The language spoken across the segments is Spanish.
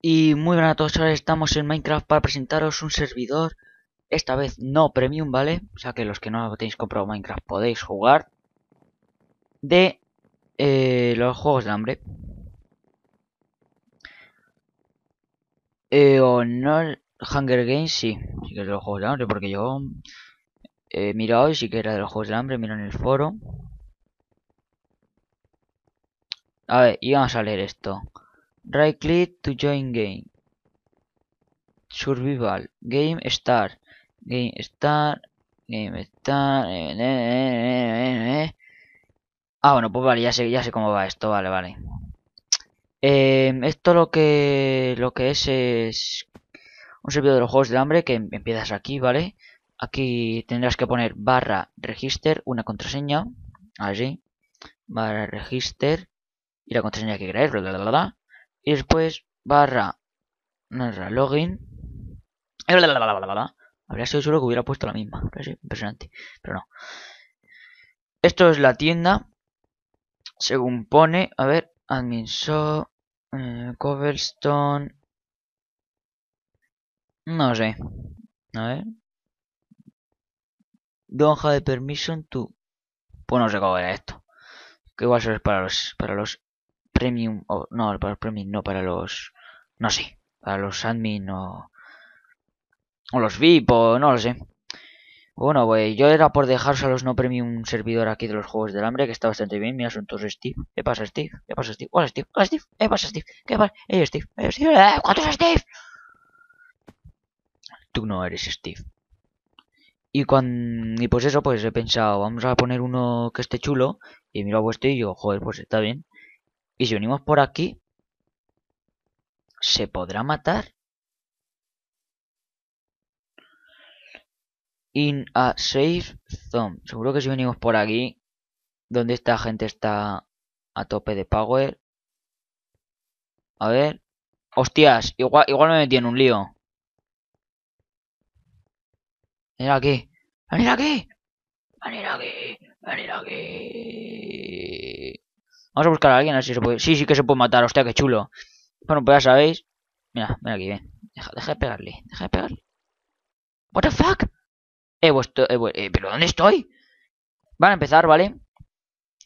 Y muy buenas a todos, ahora estamos en Minecraft para presentaros un servidor Esta vez no premium, ¿vale? O sea que los que no tenéis comprado Minecraft podéis jugar De eh, los juegos de hambre eh, O no, Hunger Games sí, sí que es de los juegos de hambre Porque yo eh, he mirado y sí que era de los juegos de hambre, miro en el foro a ver, y vamos a leer esto. Right click to join game. Survival. Game Star. Game Star. Game Star. Eh, eh, eh, ah, bueno, pues vale, ya sé, ya sé cómo va esto, vale, vale. Em, esto lo que lo que es es un servidor de los juegos de hambre que em, empiezas aquí, ¿vale? Aquí tendrás que poner barra register, una contraseña, así, barra register, y la contraseña que queráis, bla, bla, bla, y después barra, login, eh, bla, bla, bla, Habría sido solo que hubiera puesto la misma, impresionante, pero no. Esto es la tienda, según pone, a ver, admin so eh, coverstone, no sé, a ver, don't de permission to, pues no sé cómo era esto, que igual eso es para los, para los premium, o no, para los premium, no, para los, no sé, para los admin o, o los VIP o no lo sé. Bueno, pues yo era por dejaros a los no premium un servidor aquí de los Juegos del Hambre, que está bastante bien. Mira, son todos Steve. ¿Qué pasa, Steve? ¿Qué pasa, Steve? Hola, Steve. Hola, Steve. ¿Qué pasa, Steve? ¿Qué pasa? Steve. ¡eh Steve. ¡Eh, ¿Cuántos Steve? Tú no eres Steve. Y, cuando... y pues eso, pues he pensado, vamos a poner uno que esté chulo. Y miro a vuestro y digo, joder, pues está bien. Y si venimos por aquí, ¿se podrá matar? In a safe zone. Seguro que si venimos por aquí, donde esta gente está a tope de power. A ver. Hostias, igual, igual me metí en un lío. Venir aquí. Venir aquí. Venir aquí. Venir aquí. Vamos a buscar a alguien, a ver si se puede... Sí, sí que se puede matar, hostia, qué chulo. Bueno, pues ya sabéis. Mira, mira aquí, ven. Deja, de pegarle, deja de pegarle. What the fuck? Eh, pero ¿dónde estoy? Van a empezar, ¿vale?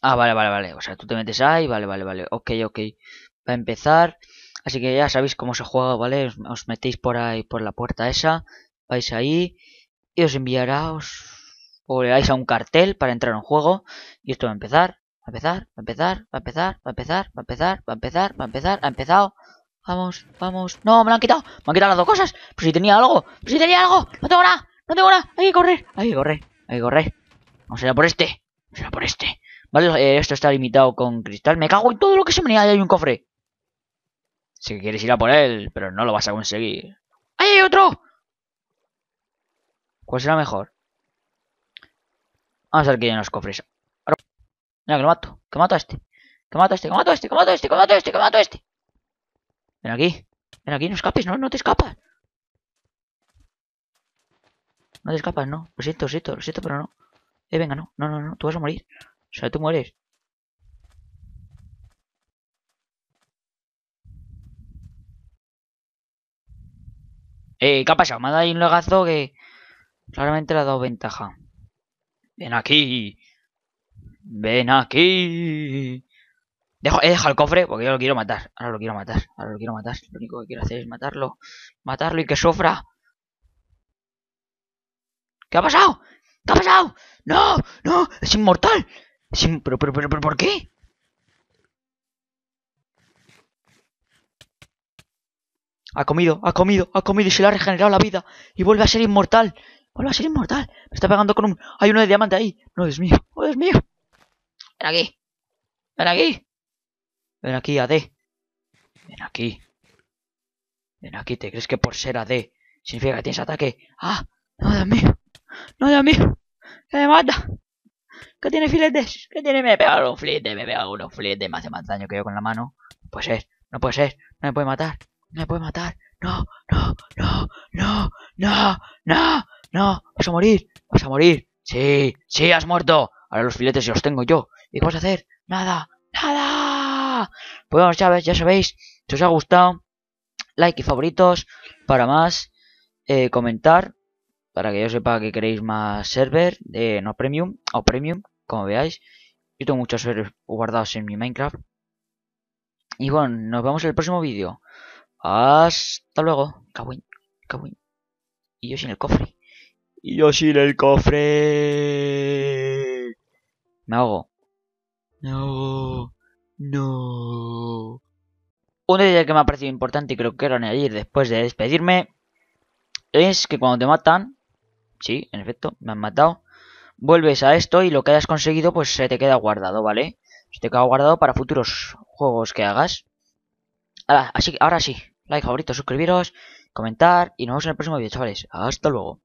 Ah, vale, vale, vale. O sea, tú te metes ahí, vale, vale, vale. Ok, ok. Va a empezar. Así que ya sabéis cómo se juega, ¿vale? Os, metéis por ahí, por la puerta esa. Vais ahí. Y os enviará, os... O le a un cartel para entrar en juego. Y esto va a empezar a empezar, va a empezar, va a empezar, va a empezar, va a empezar, va a empezar, va a empezar, ha empezado. Vamos, vamos. No, me lo han quitado. Me han quitado las dos cosas. Pero si tenía algo. Pero si tenía algo. No tengo nada. No tengo nada. Hay que correr. Hay que correr. Hay que correr. Vamos a ir por este. Vamos a ir por este. Vale, eh, esto está limitado con cristal. Me cago en todo lo que se me niega. hay un cofre. Si quieres ir a por él, pero no lo vas a conseguir. ¡Ahí hay otro! ¿Cuál será mejor? Vamos a ver qué hay en los cofres. Venga, que lo mato. Que mato a este. Que mato a este, que mato a este, que mato a este, que mato a este, que mato a este. Ven aquí. Ven aquí, no escapes, no, no te escapas. No te escapas, no. Lo siento, lo siento, lo siento, pero no. Eh, venga, no, no, no, no, tú vas a morir. O sea, tú mueres. Eh, ¿qué ha pasado? Me ha dado ahí un legazo que claramente le ha dado ventaja. Ven aquí. Ven aquí. he dejado el cofre porque yo lo quiero matar. Ahora lo quiero matar. Ahora lo quiero matar. Lo único que quiero hacer es matarlo. Matarlo y que sufra. ¿Qué ha pasado? ¿Qué ha pasado? No, no, es inmortal. pero, pero, pero, pero, ¿por qué? Ha comido, ha comido, ha comido y se le ha regenerado la vida. Y vuelve a ser inmortal. Vuelve a ser inmortal. Me está pegando con un... Hay uno de diamante ahí. No, es mío. Oh, Dios mío. Ven aquí. Ven aquí. Ven aquí, AD. Ven aquí. Ven aquí, ¿te crees que por ser AD significa que tienes ataque? ¡Ah! ¡No, Dios mío! ¡No, Dios mío! ¡Que me mata! ¿Qué tiene filetes! ¿Qué tiene! Me he pegado un filete, me he pegado unos me hace más daño que yo con la mano. No puede ser, no puede ser, no me puede matar, no me puede matar. No, no, no, no, no, no, no, vas a morir, vas a morir. Sí, sí, has muerto. Ahora los filetes los tengo yo. ¿Y qué a hacer? Nada, nada. Pues vamos, ya, ya sabéis, si os ha gustado, like y favoritos para más, eh, comentar, para que yo sepa que queréis más server, De no premium, o premium, como veáis. Yo tengo muchos servers guardados en mi Minecraft. Y bueno, nos vemos en el próximo vídeo. Hasta luego. Cagüín, cagüín. Y yo sin el cofre. Y yo sin el cofre. Me hago no, no. Un detalle que me ha parecido importante y creo que quiero añadir después de despedirme es que cuando te matan, sí, en efecto, me han matado, vuelves a esto y lo que hayas conseguido pues se te queda guardado, ¿vale? Se te queda guardado para futuros juegos que hagas. Ahora, así, ahora sí, like, favorito, suscribiros, comentar y nos vemos en el próximo vídeo, chavales. Hasta luego.